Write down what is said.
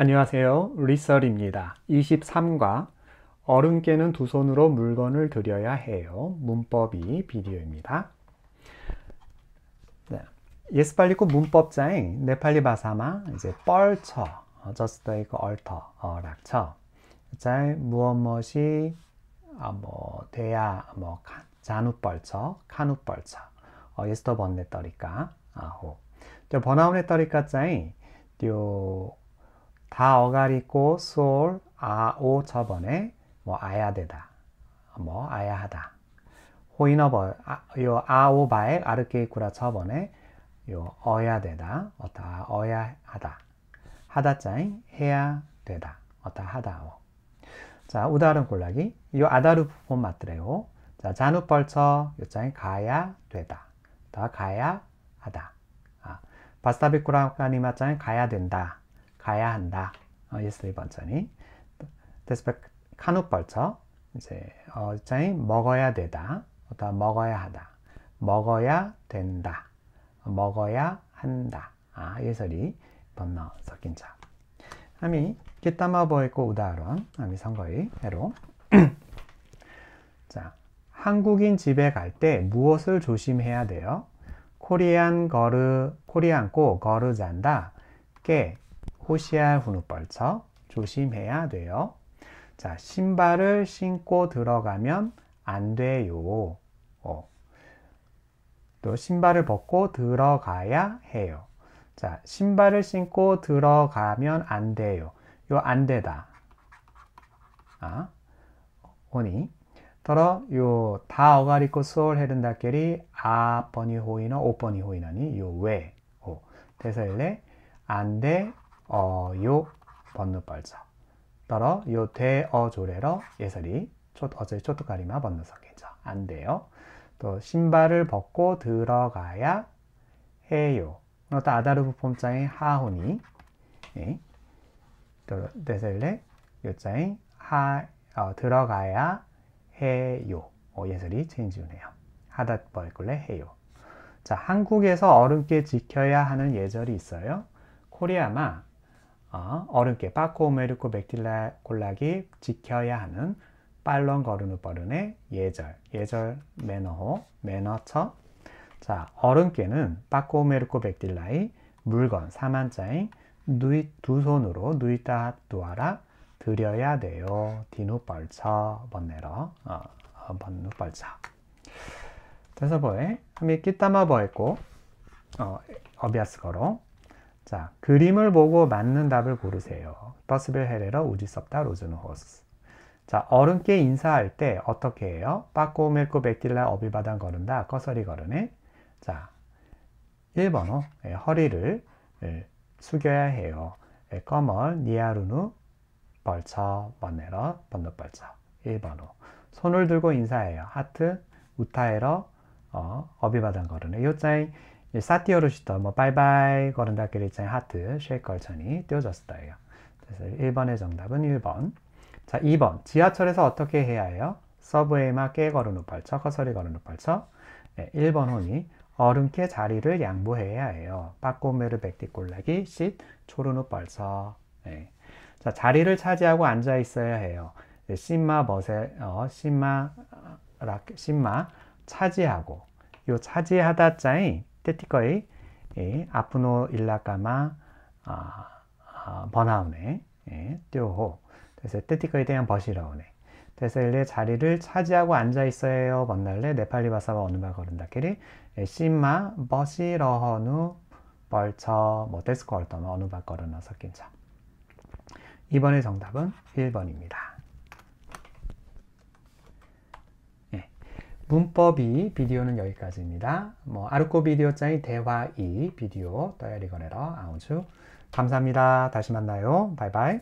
안녕하세요. 리설입니다. 23과 어른께는 두 손으로 물건을 드려야 해요. 문법이 비디오입니다. 네. 예스팔리코 문법자잉 네팔리 바사마 이제 뻘쳐 저스더이크 얼터 락쳐 잘 무엇 무엇이 아, 뭐 돼야 뭐 잔우 뻘쳐 카누 뻘쳐 어, 예스터 번네 떠리까 아호 저 번아웃네 떠리까 짜잉 띠다 어가리고 솔, 아오 저번에 뭐 아야 되다, 뭐 아야 하다. 호인어버 아, 요 아오 바에 아르케이쿠라 저번에 요 어야 되다, 어다 어야 하다. 하다짜잉 해야 되다, 어다 하다오. 자 우다른 골라기 요아다르 부분 맞더래요. 자 잔우 벌처 요짜잉 가야 되다, 더 가야 하다. 아, 바스타비쿠라 까니마짜잉 가야 된다. 가야 한다. 어, 예슬리 번전이. 데스백 카누 벌처. 이제 어장이 먹어야 되다. 어다 먹어야 하다. 먹어야 된다. 먹어야 한다. 아, 예설이 번너 섞인 자. 아미 기타마 보이고 우다론 아미 선거의 해로. 자, 한국인 집에 갈 때 무엇을 조심해야 돼요? 코리안 거르 코리안고 거르잔다. 깨 호시알 훈우벌처 조심해야 돼요. 자, 신발을 신고 들어가면 안 돼요. 어. 또 신발을 벗고 들어가야 해요. 자, 신발을 신고 들어가면 안 돼요. 요안 되다. 아, 오니. 더러 요다 어가리고 수 헤른다끼리 아 번이 호이나 오 번이 호이나니 요 왜. 대사일래 안돼 어요 번느 빨자 따라 요 대어 조래러 예설이 초, 어제 초토가리마 번느 석인자 안 돼요 또 신발을 벗고 들어가야 해요 또 아다르부 폼자인 하호니 예. 또 네셀레 요자인 하 어, 들어가야 해요 어, 예설이 체인지우네요 하다 벌꿀래 해요 자 한국에서 어른께 지켜야 하는 예절이 있어요 코리아마 어, 어렵게 빠코메르코 백틸라 골라기 지켜야 하는 빨런 거르누 버른의 예절, 예절 매너호, 매너처. 자, 어른께는 바코메르코 백딜라이 물건 사만자인 누이 두 손으로 누이다 두아라 드려야 돼요. 디누 벌처 번내러 어, 어 번누 벌처. 그래서 뭐에 함이 끼따마 버했고 어, 어비아스 거로 자, 그림을 보고 맞는 답을 고르세요. p o s 헤레러 우지섭다 로즈는 호스. 자, 어른께 인사할 때 어떻게 해요? 빠꼬 멜코 백딜라 어비바단 걸은다. 커서리 걸으네. 자, 1번호 예, 허리를 예, 숙여야 해요. 예, 꺼멀 니아루누 벌쳐 번네러 번노 벌쳐 1번호 손을 들고 인사해요. 하트 우타에러 어, 어비바단 걸으네. 요짜잉 사티어로시터뭐 빨빨 걸은다 그랬잖아요. 하트 쉐이컬천이 띄워졌어요. 그래서 1번의 정답은 1번. 자, 2번. 지하철에서 어떻게 해야 해요? 서브웨이마 깨 걸은 우팔쳐, 커서리 걸은 우팔쳐. 네, 1번 혼이 어른께 자리를 양보해야 해요. 빠꼬메르 백디꼴라기 싯 초르누 벌써. 네. 자, 자리를 차지하고 앉아 있어야 해요. 네, 심마 버세, 어, 심마, 락, 심마 차지하고. 요 차지하다 자이 때티커의아프노 예, 일라까마 아, 아, 번아우네 뛰오호 예, 그래서 때티꺼에 대한 버시라오네 그래서 일레 자리를 차지하고 앉아 있어요 번날레 네팔리 바사와 어느 말 거른다끼리 예, 심마 버시러허누 벌처 모데스코 얼떠 어느 발 거르나 섞인 자 이번의 정답은 1번입니다 문법이 비디오는 여기까지입니다. 뭐 아르코 비디오 짜이 대화 이 비디오 떠야리거네러 아우주 감사합니다. 다시 만나요. 바이바이.